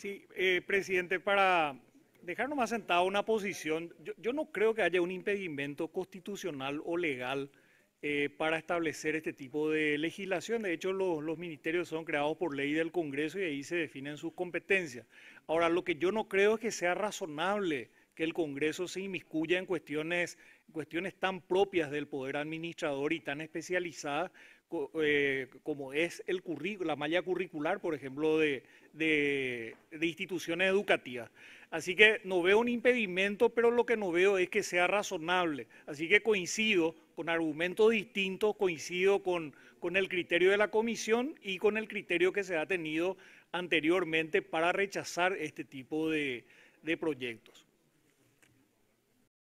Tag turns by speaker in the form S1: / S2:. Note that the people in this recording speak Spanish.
S1: Sí, eh, presidente, para dejarnos más sentado una posición, yo, no creo que haya un impedimento constitucional o legal eh, para establecer este tipo de legislación. De hecho, los, ministerios son creados por ley del Congreso y ahí se definen sus competencias. Ahora, lo que yo no creo es que sea razonable que el Congreso se inmiscuya en cuestiones, cuestiones tan propias del poder administrador y tan especializadas eh, como es el la malla curricular, por ejemplo, de, instituciones educativas. Así que no veo un impedimento, pero lo que no veo es que sea razonable. Así que coincido con argumentos distintos, coincido con, con el criterio de la comisión y con el criterio que se ha tenido anteriormente para rechazar este tipo de proyectos.